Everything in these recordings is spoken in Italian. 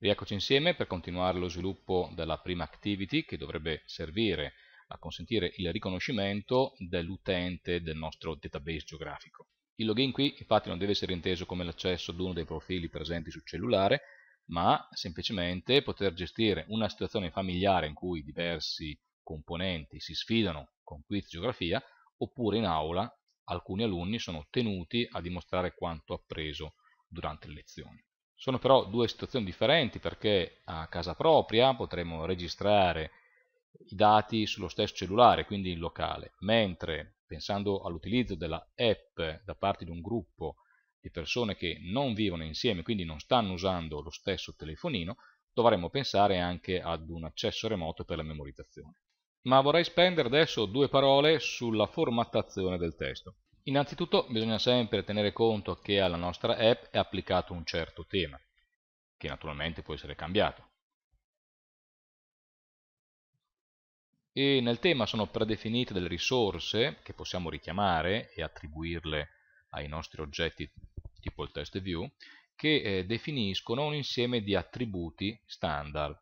Rieccoci insieme per continuare lo sviluppo della prima activity che dovrebbe servire a consentire il riconoscimento dell'utente del nostro database geografico. Il login qui infatti non deve essere inteso come l'accesso ad uno dei profili presenti sul cellulare, ma semplicemente poter gestire una situazione familiare in cui diversi componenti si sfidano con quiz geografia, oppure in aula alcuni alunni sono tenuti a dimostrare quanto appreso durante le lezioni. Sono però due situazioni differenti perché a casa propria potremo registrare i dati sullo stesso cellulare, quindi in locale, mentre pensando all'utilizzo della app da parte di un gruppo di persone che non vivono insieme, quindi non stanno usando lo stesso telefonino, dovremmo pensare anche ad un accesso remoto per la memorizzazione. Ma vorrei spendere adesso due parole sulla formattazione del testo. Innanzitutto bisogna sempre tenere conto che alla nostra app è applicato un certo tema, che naturalmente può essere cambiato. E nel tema sono predefinite delle risorse che possiamo richiamare e attribuirle ai nostri oggetti tipo il test view che eh, definiscono un insieme di attributi standard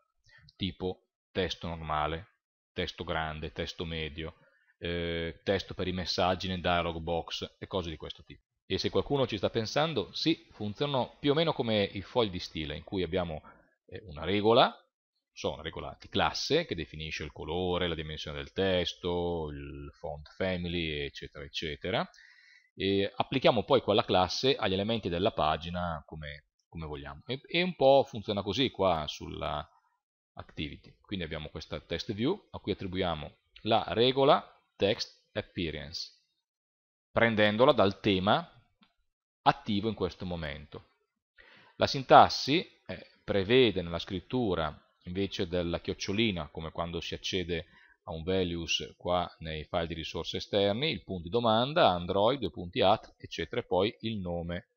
tipo testo normale, testo grande, testo medio, eh, testo per i messaggi nel dialog box e cose di questo tipo. E se qualcuno ci sta pensando, sì, funzionano più o meno come i fogli di stile, in cui abbiamo eh, una regola, so, una regola di classe che definisce il colore, la dimensione del testo, il font family, eccetera, eccetera, e applichiamo poi quella classe agli elementi della pagina come, come vogliamo. E, e un po' funziona così qua sulla activity. Quindi abbiamo questa test view a cui attribuiamo la regola text appearance, prendendola dal tema attivo in questo momento. La sintassi eh, prevede nella scrittura, invece della chiocciolina, come quando si accede a un values qua nei file di risorse esterni, il punto di domanda, Android, due punti at, eccetera, e poi il nome,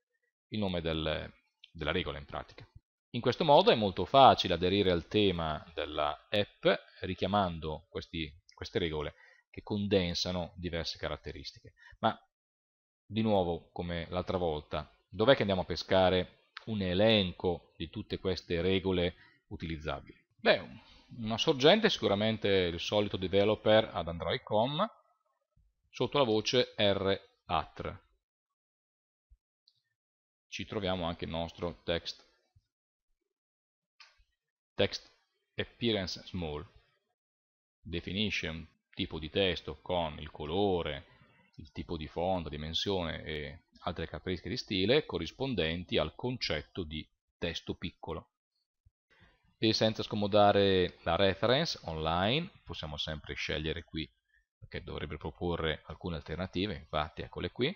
il nome del, della regola in pratica. In questo modo è molto facile aderire al tema della app richiamando questi, queste regole che condensano diverse caratteristiche. Ma di nuovo, come l'altra volta, dov'è che andiamo a pescare un elenco di tutte queste regole utilizzabili? Beh, una sorgente sicuramente il solito developer ad Android.com sotto la voce ratr. Ci troviamo anche il nostro text, text appearance small definition tipo di testo con il colore, il tipo di fondo, dimensione e altre caratteristiche di stile corrispondenti al concetto di testo piccolo. E senza scomodare la reference online, possiamo sempre scegliere qui, perché dovrebbe proporre alcune alternative, infatti eccole qui,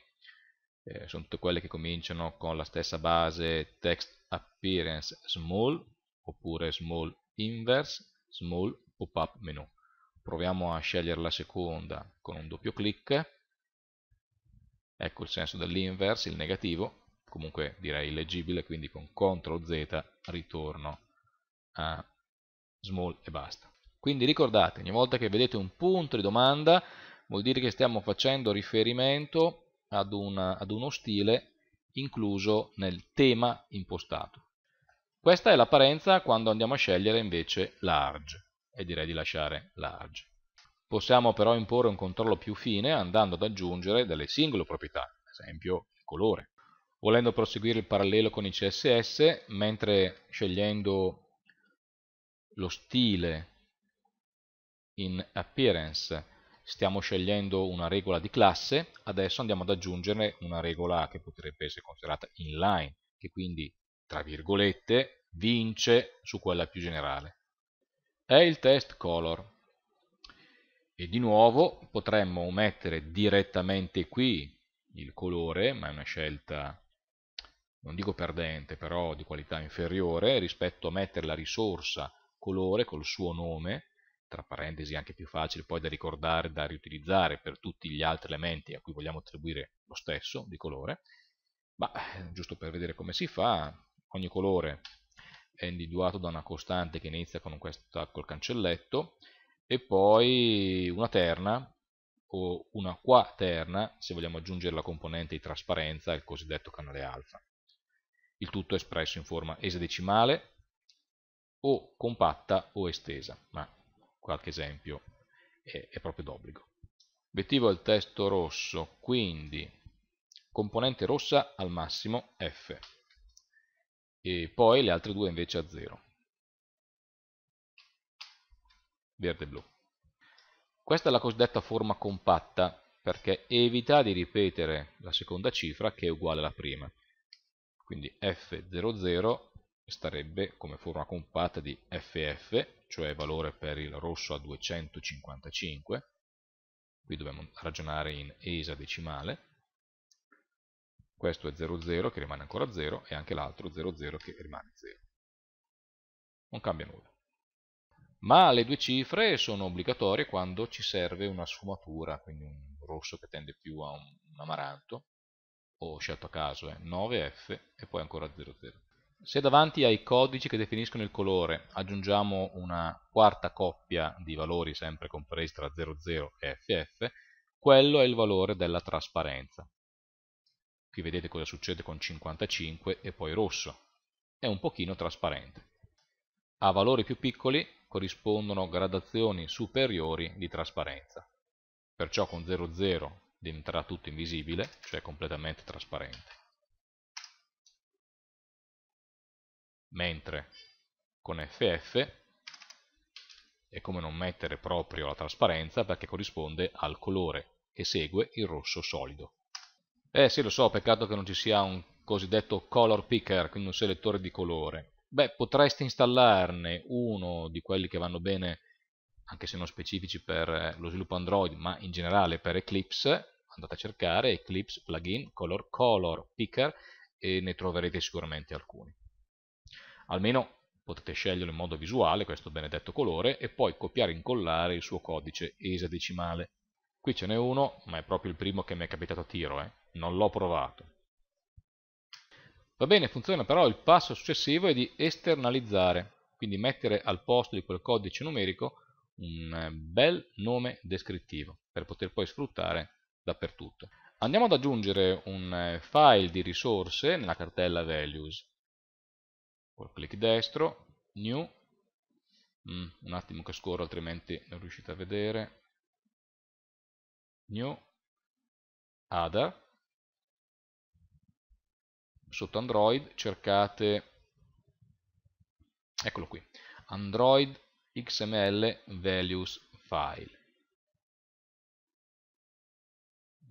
eh, sono tutte quelle che cominciano con la stessa base text appearance small, oppure small inverse, small pop-up menu proviamo a scegliere la seconda con un doppio clic ecco il senso dell'inverse, il negativo comunque direi leggibile quindi con CTRL Z ritorno a small e basta quindi ricordate ogni volta che vedete un punto di domanda vuol dire che stiamo facendo riferimento ad, una, ad uno stile incluso nel tema impostato questa è l'apparenza quando andiamo a scegliere invece large e direi di lasciare large. Possiamo però imporre un controllo più fine andando ad aggiungere delle singole proprietà, ad esempio il colore. Volendo proseguire il parallelo con i CSS, mentre scegliendo lo stile in appearance stiamo scegliendo una regola di classe, adesso andiamo ad aggiungere una regola che potrebbe essere considerata inline, che quindi, tra virgolette, vince su quella più generale è il test color e di nuovo potremmo mettere direttamente qui il colore ma è una scelta non dico perdente però di qualità inferiore rispetto a mettere la risorsa colore col suo nome tra parentesi anche più facile poi da ricordare da riutilizzare per tutti gli altri elementi a cui vogliamo attribuire lo stesso di colore ma giusto per vedere come si fa ogni colore è individuato da una costante che inizia con questa, col cancelletto e poi una terna o una quaterna se vogliamo aggiungere la componente di trasparenza, il cosiddetto canale alfa. Il tutto è espresso in forma esadecimale o compatta o estesa, ma qualche esempio è, è proprio d'obbligo. Obiettivo il testo rosso, quindi componente rossa al massimo F e poi le altre due invece a 0 verde e blu questa è la cosiddetta forma compatta perché evita di ripetere la seconda cifra che è uguale alla prima quindi F00 starebbe come forma compatta di FF cioè valore per il rosso a 255 qui dobbiamo ragionare in esadecimale questo è 00 che rimane ancora 0 e anche l'altro 00 che rimane 0. Non cambia nulla. Ma le due cifre sono obbligatorie quando ci serve una sfumatura, quindi un rosso che tende più a un, un amaranto, ho scelto a caso, eh, 9F e poi ancora 00. Se davanti ai codici che definiscono il colore aggiungiamo una quarta coppia di valori sempre compresi tra 00 e FF, quello è il valore della trasparenza qui vedete cosa succede con 55 e poi rosso, è un pochino trasparente. A valori più piccoli corrispondono gradazioni superiori di trasparenza, perciò con 00 diventerà tutto invisibile, cioè completamente trasparente. Mentre con FF è come non mettere proprio la trasparenza perché corrisponde al colore che segue il rosso solido. Eh sì, lo so, peccato che non ci sia un cosiddetto color picker, quindi un selettore di colore. Beh, potreste installarne uno di quelli che vanno bene, anche se non specifici per eh, lo sviluppo Android, ma in generale per Eclipse. Andate a cercare Eclipse plugin color color picker e ne troverete sicuramente alcuni. Almeno potete sceglierlo in modo visuale, questo benedetto colore, e poi copiare e incollare il suo codice esadecimale. Qui ce n'è uno, ma è proprio il primo che mi è capitato a tiro, eh? non l'ho provato. Va bene, funziona però il passo successivo è di esternalizzare, quindi mettere al posto di quel codice numerico un eh, bel nome descrittivo per poter poi sfruttare dappertutto. Andiamo ad aggiungere un eh, file di risorse nella cartella values. Col clic destro, new, mm, un attimo che scorro altrimenti non riuscite a vedere, new ADA sotto Android cercate eccolo qui Android XML values file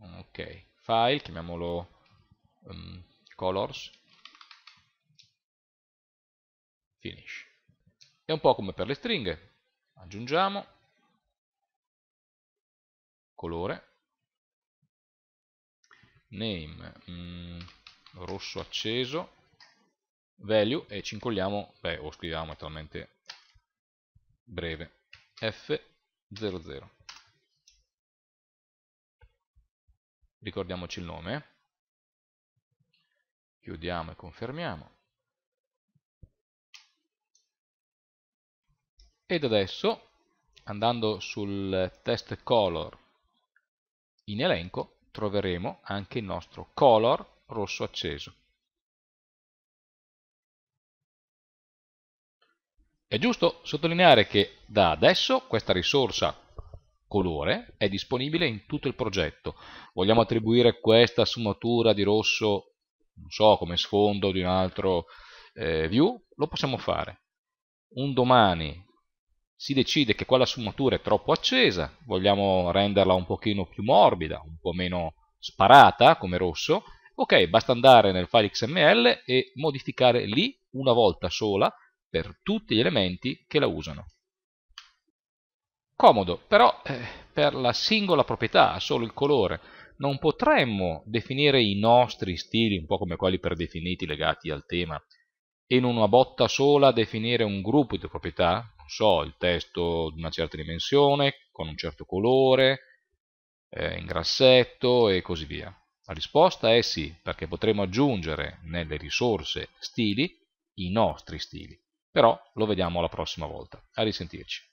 ok file chiamiamolo um, colors finish è un po' come per le stringhe aggiungiamo colore name mm, rosso acceso value e ci incolliamo beh, o scriviamo è talmente breve f00 ricordiamoci il nome chiudiamo e confermiamo ed adesso andando sul test color in elenco troveremo anche il nostro color rosso acceso. È giusto sottolineare che da adesso questa risorsa colore è disponibile in tutto il progetto. Vogliamo attribuire questa sfumatura di rosso, non so, come sfondo di un altro eh, view? Lo possiamo fare. Un domani si decide che quella sfumatura è troppo accesa, vogliamo renderla un pochino più morbida, un po' meno sparata come rosso, ok, basta andare nel file XML e modificare lì una volta sola per tutti gli elementi che la usano. Comodo, però eh, per la singola proprietà, solo il colore, non potremmo definire i nostri stili, un po' come quelli predefiniti legati al tema, e in una botta sola definire un gruppo di proprietà, non so, il testo di una certa dimensione, con un certo colore, eh, in grassetto e così via. La risposta è sì, perché potremo aggiungere nelle risorse stili i nostri stili, però lo vediamo la prossima volta. A risentirci.